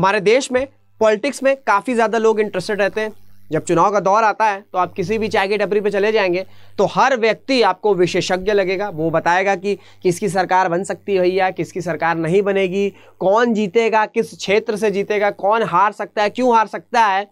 हमारे देश में पॉलिटिक्स में काफ़ी ज़्यादा लोग इंटरेस्टेड रहते हैं जब चुनाव का दौर आता है तो आप किसी भी चाय की टपरी पर चले जाएंगे तो हर व्यक्ति आपको विशेषज्ञ लगेगा वो बताएगा कि किसकी सरकार बन सकती है या किसकी सरकार नहीं बनेगी कौन जीतेगा किस क्षेत्र से जीतेगा कौन हार सकता है क्यों हार सकता है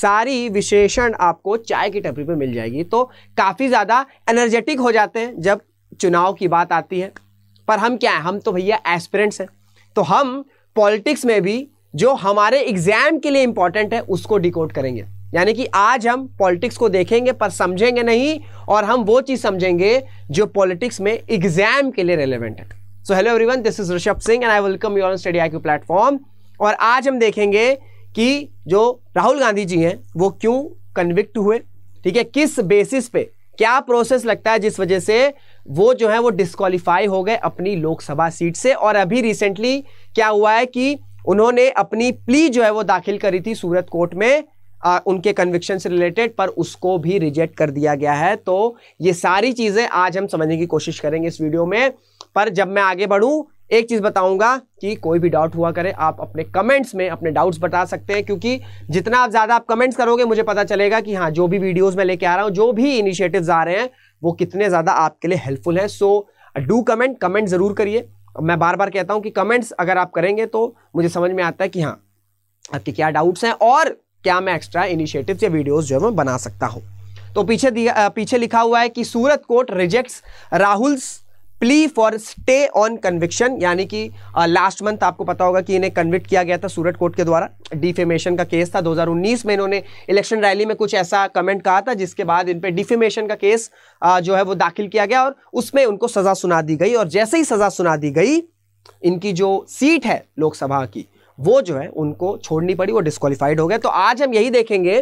सारी विशेषण आपको चाय की टपरी पर मिल जाएगी तो काफ़ी ज़्यादा एनर्जेटिक हो जाते हैं जब चुनाव की बात आती है पर हम क्या हैं हम तो भैया एस्पिरेंट्स हैं तो हम पॉलिटिक्स में भी जो हमारे एग्जाम के लिए इंपॉर्टेंट है उसको डिकोड करेंगे यानी कि आज हम पॉलिटिक्स को देखेंगे पर समझेंगे नहीं और हम वो चीज़ समझेंगे जो पॉलिटिक्स में एग्जाम के लिए रेलिवेंट है so hello everyone this is Rishabh Singh and I welcome you on study I platform और आज हम देखेंगे कि जो राहुल गांधी जी हैं वो क्यों कन्विक्ट हुए ठीक है किस बेसिस पे क्या प्रोसेस लगता है जिस वजह से वो जो है वो डिस्कालीफाई हो गए अपनी लोकसभा सीट से और अभी रिसेंटली क्या हुआ है कि उन्होंने अपनी प्ली जो है वो दाखिल करी थी सूरत कोर्ट में आ, उनके कन्विक्शन से रिलेटेड पर उसको भी रिजेक्ट कर दिया गया है तो ये सारी चीज़ें आज हम समझने की कोशिश करेंगे इस वीडियो में पर जब मैं आगे बढ़ूँ एक चीज़ बताऊंगा कि कोई भी डाउट हुआ करे आप अपने कमेंट्स में अपने डाउट्स बता सकते हैं क्योंकि जितना आप ज़्यादा आप कमेंट्स करोगे मुझे पता चलेगा कि हाँ जो भी वीडियोस मैं लेके आ रहा हूँ जो भी इनिशिएटिव्स आ रहे हैं वो कितने ज़्यादा आपके लिए हेल्पफुल हैं सो डू कमेंट कमेंट ज़रूर करिए मैं बार बार कहता हूं कि कमेंट्स अगर आप करेंगे तो मुझे समझ में आता है कि हाँ आपके क्या डाउट्स हैं और क्या मैं एक्स्ट्रा इनिशिएटिव्स या वीडियोस जो है मैं बना सकता हूँ तो पीछे दिया पीछे लिखा हुआ है कि Surat court rejects Rahul's plea for stay on conviction यानी कि लास्ट मंथ आपको पता होगा कि इन्हें कन्विक्ट किया गया था सूरत कोर्ट के द्वारा डिफेमेशन का केस था 2019 में इन्होंने इलेक्शन रैली में कुछ ऐसा कमेंट कहा था जिसके बाद इन पर डिफेमेशन का केस आ, जो है वो दाखिल किया गया और उसमें उनको सज़ा सुना दी गई और जैसे ही सज़ा सुना दी गई इनकी जो सीट है लोकसभा की वो जो है उनको छोड़नी पड़ी वो डिस्कालीफाइड हो गया तो आज हम यही देखेंगे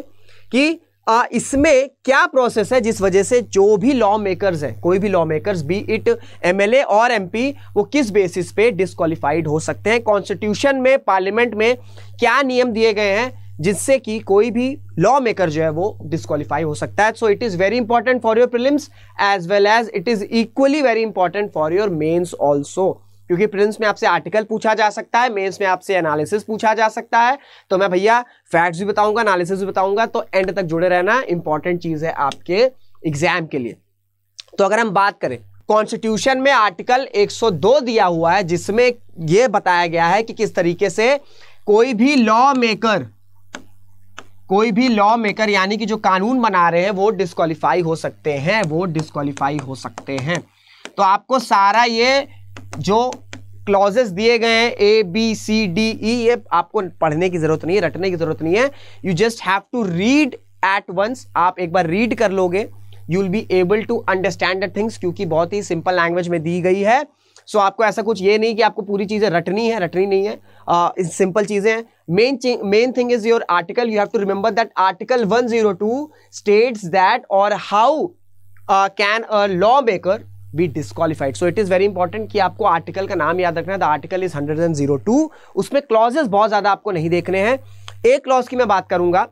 कि आ, इसमें क्या प्रोसेस है जिस वजह से जो भी लॉ मेकर्स हैं कोई भी law makers be it MLA और एमपी वो किस बेसिस पे डिस्कालीफाइड हो सकते हैं कॉन्स्टिट्यूशन में पार्लियामेंट में क्या नियम दिए गए हैं जिससे कि कोई भी लॉ मेकर जो है वो डिस्कालीफाई हो सकता है so it is very important for your prelims as well as it is equally very important for your mains also क्योंकि प्रिंस में आपसे आर्टिकल पूछा जा सकता है मेंस में आपसे एनालिसिस पूछा जा सकता है तो मैं भैया फैक्ट्स भी बताऊंगा एनालिसिस भी बताऊंगा तो एंड तक जुड़े रहना इंपॉर्टेंट चीज़ है आपके एग्जाम के लिए तो अगर हम बात करें कॉन्स्टिट्यूशन में आर्टिकल 102 दिया हुआ है जिसमें यह बताया गया है कि किस तरीके से कोई भी लॉ मेकर कोई भी लॉ मेकर यानी कि जो कानून बना रहे हैं वो डिस्कालीफाई हो सकते हैं वो डिस्कालीफाई हो सकते हैं तो आपको सारा ये जो क्लॉजेस दिए गए हैं A B C D E ये आपको पढ़ने की जरूरत नहीं है रटने की जरूरत नहीं है you just have to read at once आप एक बार रीड कर लोगे you will be able to understand the things क्योंकि बहुत ही सिंपल लैंग्वेज में दी गई है सो so, आपको ऐसा कुछ ये नहीं कि आपको पूरी चीज़ें रटनी है रटनी नहीं है सिंपल चीज़ें हैं main main thing is your article you have to remember that article 102 states that और how can a law maker be disqualified so it is very important कि आपको आर्टिकल का नाम याद रखना है the article is hundred and zero two उसमें clauses बहुत ज़्यादा आपको नहीं देखने हैं एक क्लॉज की मैं बात करूंगा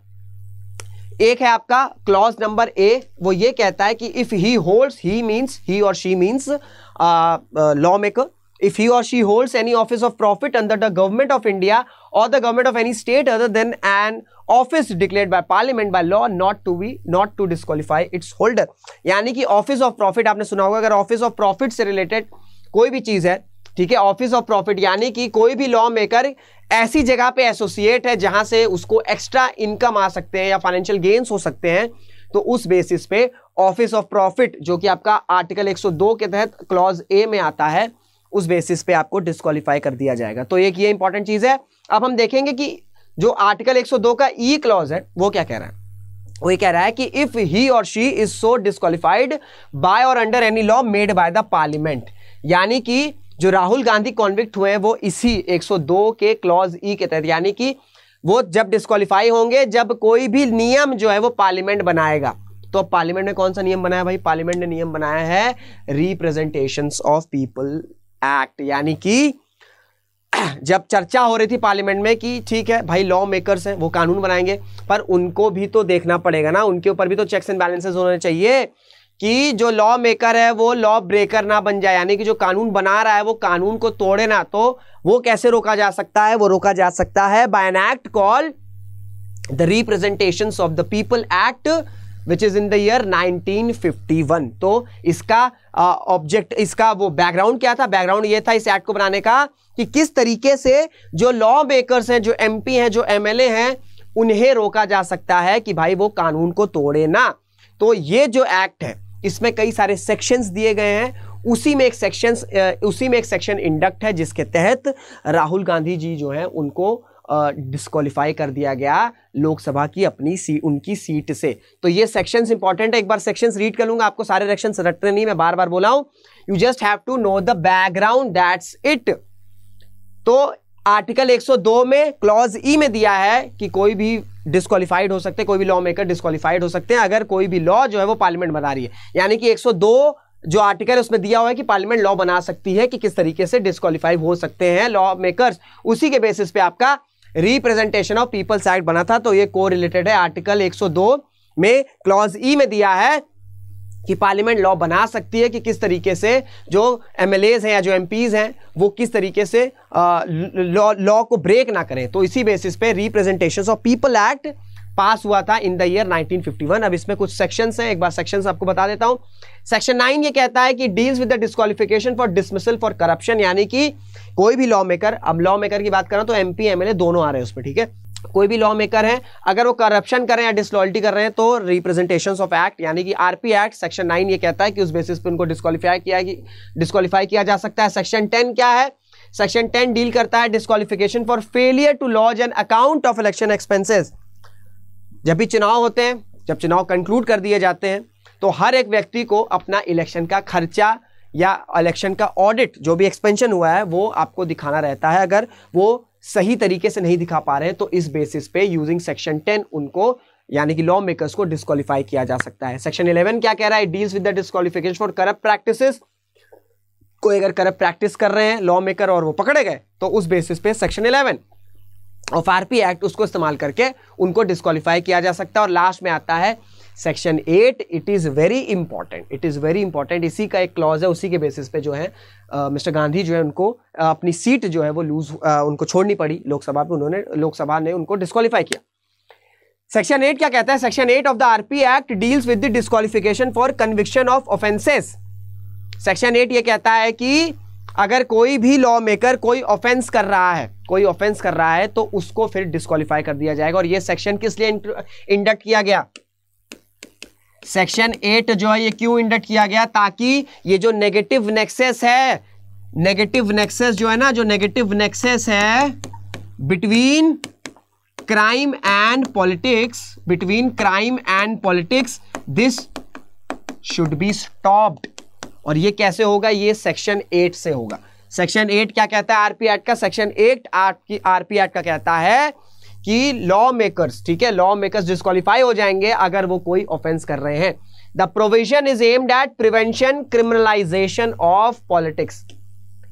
एक है आपका क्लॉज नंबर ए वो ये कहता है कि if he holds he means he और she means law maker if he or she holds any office of profit under the government of India or the government of any state other than an office declared by parliament by law not to be not to disqualify its holder यानी कि office of profit आपने सुना होगा अगर office of profit से related कोई भी चीज़ है ठीक है ऑफिस ऑफ प्रॉफिट यानी कि कोई भी लॉ मेकर ऐसी जगह पे एसोसिएट है जहां से उसको एक्स्ट्रा इनकम आ सकते हैं या फाइनेंशियल गेन्स हो सकते हैं तो उस बेसिस पे ऑफिस ऑफ प्रॉफिट जो कि आपका आर्टिकल 102 के तहत क्लॉज ए में आता है उस बेसिस पे आपको डिस्कालीफाई कर दिया जाएगा तो एक ये इंपॉर्टेंट चीज़ है अब हम देखेंगे कि जो आर्टिकल 102 का ई e क्लॉज है वो क्या कह रहा है वो ये कह रहा है कि इफ ही और she is so disqualified by और under any law made by the parliament यानी कि जो राहुल गांधी कॉन्विक्ट हुए हैं वो इसी 102 के क्लॉज ई e के तहत यानी कि वो जब डिस्कालीफाई होंगे जब कोई भी नियम जो है वो पार्लियामेंट बनाएगा तो पार्लियामेंट ने कौन सा नियम बनाया भाई पार्लियामेंट ने नियम बनाया है रिप्रेजेंटेशन ऑफ पीपल एक्ट यानी कि जब चर्चा हो रही थी पार्लियामेंट में कि ठीक है भाई लॉ मेकर्स हैं वो कानून बनाएंगे पर उनको भी तो देखना पड़ेगा ना उनके ऊपर भी तो चेक्स एंड बैलेंसेस होने चाहिए कि जो लॉ मेकर है वो लॉ ब्रेकर ना बन जाए यानी कि जो कानून बना रहा है वो कानून को तोड़े ना तो वो कैसे रोका जा सकता है वो रोका जा सकता है by an act call the representation of the people act which is in the year 1951 तो इसका ऑब्जेक्ट इसका वो बैकग्राउंड क्या था बैकग्राउंड ये था इस एक्ट को बनाने का कि किस तरीके से जो लॉ मेकर्स हैं जो एमपी हैं जो एमएलए हैं उन्हें रोका जा सकता है कि भाई वो कानून को तोड़े ना तो ये जो एक्ट है इसमें कई सारे सेक्शंस दिए गए हैं उसी में एक सेक्शंस उसी में एक सेक्शन इंडक्ट है जिसके तहत राहुल गांधी जी जो हैं उनको डिस्कालीफाई कर दिया गया लोकसभा की अपनी सी उनकी सीट से तो ये सेक्शंस इंपॉर्टेंट है एक बार सेक्शंस रीड कर लूंगा आपको सारे सेक्शन रटने नहीं मैं बार बार बोला हूं you just have to know the background that's it तो आर्टिकल 102 में क्लॉज ई e में दिया है कि कोई भी डिस्कालीफाइड हो सकते हैं कोई भी लॉ मेकर डिस्कालीफाइड हो सकते हैं अगर कोई भी लॉ जो है वो पार्लियामेंट बना रही है यानी कि 102 जो आर्टिकल है उसमें दिया हुआ है कि पार्लियामेंट लॉ बना सकती है कि किस तरीके से डिस्कालीफाई हो सकते हैं लॉ मेकर्स उसी के बेसिस पे आपका रिप्रेजेंटेशन ऑफ पीपल्स एक्ट बना था तो ये को रिलेटेड है आर्टिकल 102 में क्लॉज ई e में दिया है कि पार्लियामेंट लॉ बना सकती है कि किस तरीके से जो एम हैं या जो एम हैं वो किस तरीके से लॉ को ब्रेक ना करें तो इसी बेसिस पे representation of people act pass हुआ था इन द ईयर 1951 अब इसमें कुछ सेक्शंस हैं एक बार सेक्शंस आपको बता देता हूं सेक्शन नाइन ये कहता है कि deals with the disqualification for dismissal for corruption यानी कि कोई भी लॉ मेकर अब लॉ मेकर की बात करें तो एमपी एमएलए दोनों आ रहे हैं उसमें ठीक है कोई भी लॉ मेकर है अगर वो करप्शन कर रहे हैं या डिसलॉयल्टी कर रहे हैं तो रिप्रेजेंटेशन ऑफ एक्ट यानी कि आरपी एक्ट सेक्शन नाइन ये कहता है कि उस बेसिस पे उनको डिस्कालीफाई किया डिस्कालीफाई किया जा सकता है सेक्शन टेन क्या है सेक्शन टेन डील करता है disqualification for failure to lodge an account of election expenses जब भी चुनाव होते हैं जब चुनाव कंक्लूड कर दिए जाते हैं तो हर एक व्यक्ति को अपना इलेक्शन का खर्चा या इलेक्शन का ऑडिट जो भी एक्सपेंशन हुआ है वो आपको दिखाना रहता है अगर वो सही तरीके से नहीं दिखा पा रहे हैं तो इस बेसिस पे यूजिंग सेक्शन टेन उनको यानी कि लॉ मेकर्स को डिस्कालीफाई किया जा सकता है सेक्शन इलेवन क्या कह रहा है deals with the disqualification for corrupt practice कोई अगर करप्ट प्रैक्टिस कर रहे हैं लॉ मेकर और वो पकड़े गए तो उस बेसिस पे section eleven of R P act उसको इस्तेमाल करके उनको डिस्कालीफाई किया जा सकता है और लास्ट में आता है section eight it is very important it is very important इसी का एक क्लॉज है उसी के बेसिस पे जो है मिस्टर uh, गांधी जो है उनको uh, अपनी सीट जो है वो लूज uh, उनको छोड़नी पड़ी लोकसभा में उन्होंने लोकसभा ने उनको डिस्कालीफाई किया सेक्शन एट क्या कहता है section eight of the P act deals with the disqualification for conviction of offences section eight ये कहता है कि अगर कोई भी लॉ मेकर कोई ऑफेंस कर रहा है कोई ऑफेंस कर रहा है तो उसको फिर डिस्कालीफाई कर दिया जाएगा और ये सेक्शन किस लिए इंडक्ट किया गया सेक्शन एट जो है ये क्यों इंडक्ट किया गया ताकि ये जो नेगेटिव नेक्सेस है नेगेटिव नेक्सेस जो है ना जो नेगेटिव नेक्सेस है between crime and politics between crime and politics this should be stopped और ये कैसे होगा ये सेक्शन एट से होगा सेक्शन एट क्या कहता है आरपी एक्ट का सेक्शन एट आपकी आरपी एक्ट का कहता है कि लॉ मेकर्स ठीक है लॉ मेकर्स डिस्कालीफाई हो जाएंगे अगर वो कोई ऑफेंस कर रहे हैं the provision is aimed at prevention criminalisation of politics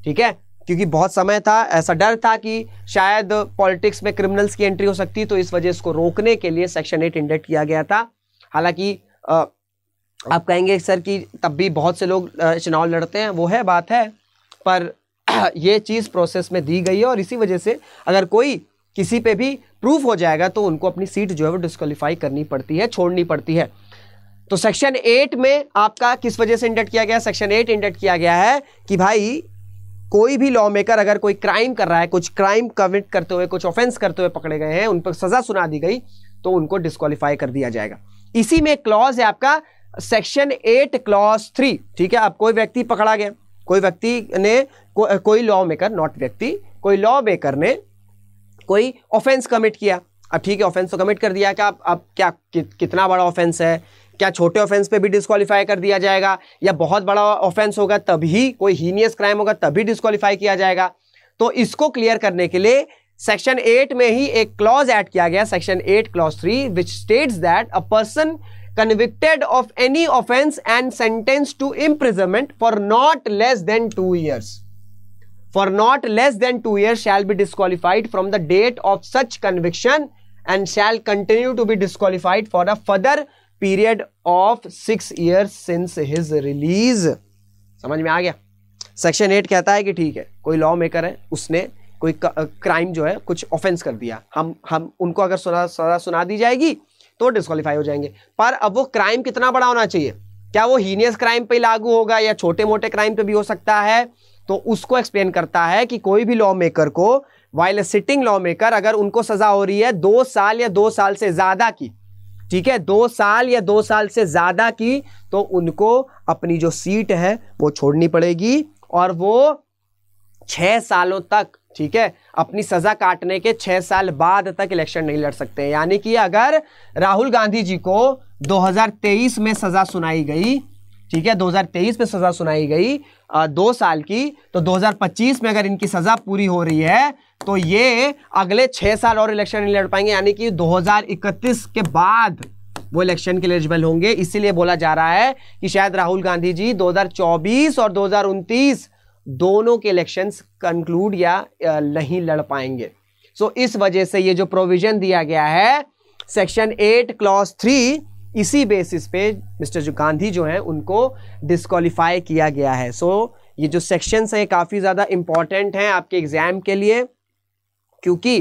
ठीक है क्योंकि बहुत समय था ऐसा डर था कि शायद पॉलिटिक्स में क्रिमिनल्स की एंट्री हो सकती तो इस वजह इसको रोकने के लिए सेक्शन एट इंडेक्ट किया गया था हालांकि आप कहेंगे सर कि तब भी बहुत से लोग चुनाव लड़ते हैं वो है बात है पर ये चीज़ प्रोसेस में दी गई है और इसी वजह से अगर कोई किसी पे भी प्रूफ हो जाएगा तो उनको अपनी सीट जो है वो डिस्कालीफाई करनी पड़ती है छोड़नी पड़ती है तो सेक्शन एट में आपका किस वजह से इंडक्ट किया गया सेक्शन एट इंडक्ट किया गया है कि भाई कोई भी लॉ मेकर अगर कोई क्राइम कर रहा है कुछ क्राइम कमिट करते हुए कुछ ऑफेंस करते हुए पकड़े गए हैं उन पर सज़ा सुना दी गई तो उनको डिस्कालीफाई कर दिया जाएगा इसी में क्लॉज है आपका सेक्शन एट क्लॉस थ्री ठीक है अब कोई व्यक्ति पकड़ा गया कोई व्यक्ति ने को, कोई लॉ मेकर नॉट व्यक्ति कोई लॉ मेकर ने कोई ऑफेंस कमिट किया अब ठीक है ऑफेंस तो कमिट कर दिया क्या अब क्या कि, कितना बड़ा ऑफेंस है क्या छोटे ऑफेंस पे भी डिस्कालीफाई कर दिया जाएगा या बहुत बड़ा ऑफेंस होगा तभी कोई हीनियस क्राइम होगा तभी डिस्कालीफाई किया जाएगा तो इसको क्लियर करने के लिए सेक्शन एट में ही एक क्लॉज ऐड किया गया section eight clause three which states that a person convicted of any offense and sentenced to imprisonment for not less than 2 years for not less than 2 years shall be disqualified from the date of such conviction and shall continue to be disqualified for a further period of 6 years since his release समझ में आ गया section 8 कहता है कि ठीक है कोई law maker है उसने कोई क्राइम जो है कुछ ऑफेंस कर दिया हम हम उनको अगर सजा सजा सुना दी जाएगी तो डिस्कालीफाई हो जाएंगे पर अब वो क्राइम कितना बड़ा होना चाहिए क्या वो हीनियस क्राइम पे लागू होगा या छोटे मोटे क्राइम पे भी हो सकता है तो उसको एक्सप्लेन करता है कि कोई भी लॉ मेकर को वाइल सिटिंग लॉ मेकर अगर उनको सजा हो रही है दो साल या दो साल से ज़्यादा की ठीक है दो साल या दो साल से ज़्यादा की तो उनको अपनी जो सीट है वो छोड़नी पड़ेगी और वो छह सालों तक ठीक है अपनी सजा काटने के छह साल बाद तक इलेक्शन नहीं लड़ सकते यानी कि अगर राहुल गांधी जी को 2023 में सजा सुनाई गई ठीक है 2023 में सजा सुनाई गई आ, दो साल की तो 2025 में अगर इनकी सजा पूरी हो रही है तो ये अगले छह साल और इलेक्शन नहीं लड़ पाएंगे यानी कि 2031 के बाद वो इलेक्शन के एलिजिबल होंगे इसीलिए बोला जा रहा है कि शायद राहुल गांधी जी दो और दो दोनों के इलेक्शंस कंक्लूड या नहीं लड़ पाएंगे सो so, इस वजह से ये जो प्रोविजन दिया गया है सेक्शन एट क्लॉज थ्री इसी बेसिस पे मिस्टर जो गांधी जो हैं उनको डिस्कालीफाई किया गया है सो so, ये जो सेक्शंस हैं काफ़ी ज़्यादा इम्पॉर्टेंट हैं आपके एग्ज़ाम के लिए क्योंकि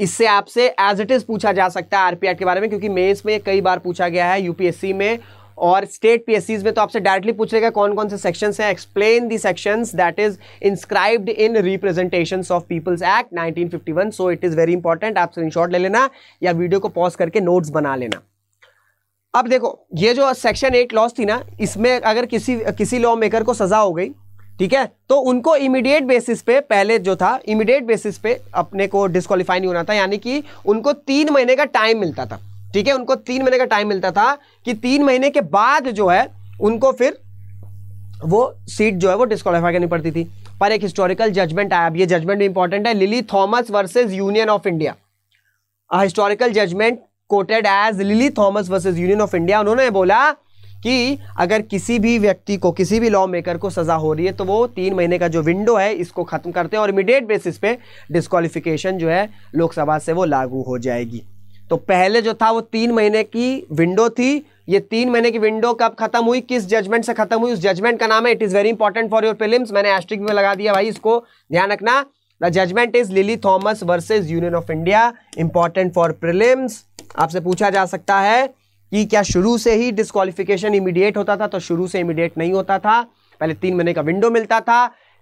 इससे आपसे एज इट इज़ पूछा जा सकता है आरपीआर के बारे में क्योंकि मेंस में कई बार पूछा गया है यूपीएससी में और स्टेट पीएससीज में तो आपसे डायरेक्टली पूछ लेगा कौन कौन से सेक्शन हैं explain the section that is inscribed in representation of people's act 1951 so it is very important आप स्क्रीनशॉट ले लेना या वीडियो को पॉज करके नोट्स बना लेना अब देखो ये जो सेक्शन एट लॉस थी ना इसमें अगर किसी किसी लॉ मेकर को सज़ा हो गई ठीक है तो उनको इमीडिएट बेसिस पे पहले जो था इमीडिएट बेसिस पे अपने को डिस्कालीफाई नहीं होना था यानी कि उनको तीन महीने का टाइम मिलता था ठीक है उनको तीन महीने का टाइम मिलता था कि तीन महीने के बाद जो है उनको फिर वो सीट जो है वो डिस्कालीफाई करनी पड़ती थी पर एक हिस्टोरिकल जजमेंट आया अब ये जजमेंट भी इंपॉर्टेंट है Lily Thomas versus Union of India historical judgement quoted as Lily Thomas versus Union of India उन्होंने बोला कि अगर किसी भी व्यक्ति को किसी भी लॉ मेकर को सज़ा हो रही है तो वो तीन महीने का जो विंडो है इसको ख़त्म करते हैं और इमीडिएट बेसिस पे डिस्कालिफिकेशन जो है लोकसभा से वो लागू हो जाएगी तो पहले जो था वो तीन महीने की विंडो थी ये तीन महीने की विंडो कब खत्म हुई किस जजमेंट से खत्म हुई उस जजमेंट का नाम है it is very important for your films मैंने एस्ट्रिक में लगा दिया भाई इसको ध्यान रखना the judgement is Lily Thomas versus Union of India important for prelims आपसे पूछा जा सकता है कि क्या शुरू से ही डिस्कालिफिकेशन इमीडिएट होता था तो शुरू से इमीडिएट नहीं होता था पहले तीन महीने का विंडो मिलता था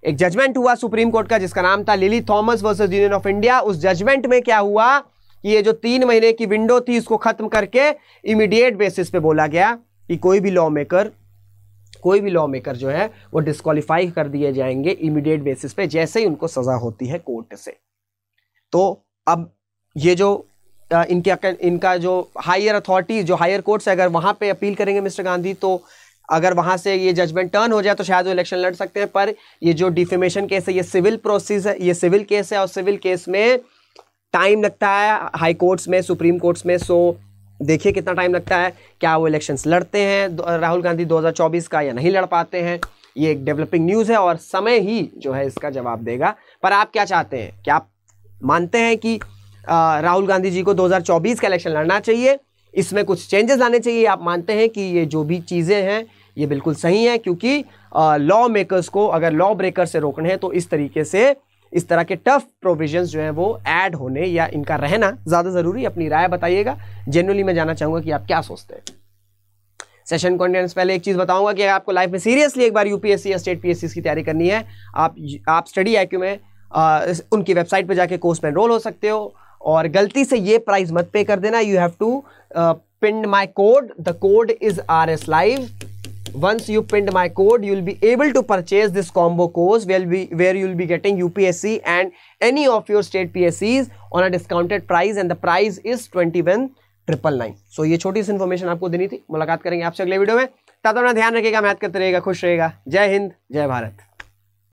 एक जजमेंट हुआ सुप्रीम कोर्ट का जिसका नाम था Lily Thomas versus Union of India उस जजमेंट में क्या हुआ कि ये जो तीन महीने की विंडो थी इसको खत्म करके इमीडिएट बेसिस पे बोला गया कि कोई भी लॉ मेकर कोई भी लॉ मेकर जो है वो डिस्कालीफाई कर दिए जाएंगे इमीडिएट बेसिस पे जैसे ही उनको सज़ा होती है कोर्ट से तो अब ये जो इनके इनका जो हायर अथॉरिटी जो हायर कोर्ट से अगर वहां पे अपील करेंगे मिस्टर गांधी तो अगर वहां से ये जजमेंट टर्न हो जाए तो शायद वो इलेक्शन लड़ सकते हैं पर ये जो डिफेमेशन केस है ये सिविल प्रोसेस है ये सिविल केस है और सिविल केस में टाइम लगता है हाई कोर्ट्स में सुप्रीम कोर्ट्स में सो देखिए कितना टाइम लगता है क्या वो इलेक्शंस लड़ते हैं राहुल गांधी 2024 का या नहीं लड़ पाते हैं ये एक डेवलपिंग न्यूज़ है और समय ही जो है इसका जवाब देगा पर आप क्या चाहते हैं क्या आप मानते हैं कि राहुल गांधी जी को 2024 का इलेक्शन लड़ना चाहिए इसमें कुछ चेंजेस लाने चाहिए आप मानते हैं कि ये जो भी चीज़ें हैं ये बिल्कुल सही हैं क्योंकि लॉ मेकर्स को अगर लॉ ब्रेकर से रोकने हैं तो इस तरीके से इस तरह के टफ प्रोविजंस जो है वो ऐड होने या इनका रहना ज़्यादा ज़रूरी अपनी राय बताइएगा जनरली मैं जानना चाहूंगा कि आप क्या सोचते हैं सेशन कॉन्टेंट्स पहले एक चीज़ बताऊंगा कि आपको लाइफ में सीरियसली एक बार यूपीएससी या स्टेट पीएससी की तैयारी करनी है आप आप स्टडी आई में आ, उनकी वेबसाइट पर जाके कोर्स में एनरोल हो सकते हो और गलती से ये प्राइस मत पे कर देना you have to pinned my code the code is R S live once you pinned my code you will be able to purchase this combo course will be where you will be getting UPSC and any of your state PSCs on a discounted price and the price is 21 triple nine so ये छोटी सी information आपको देनी थी मुलाकात करेंगे आपसे अगले video में तब अपना ध्यान रखेगा मैथ करते रहेगा खुश रहेगा जय हिंद जय भारत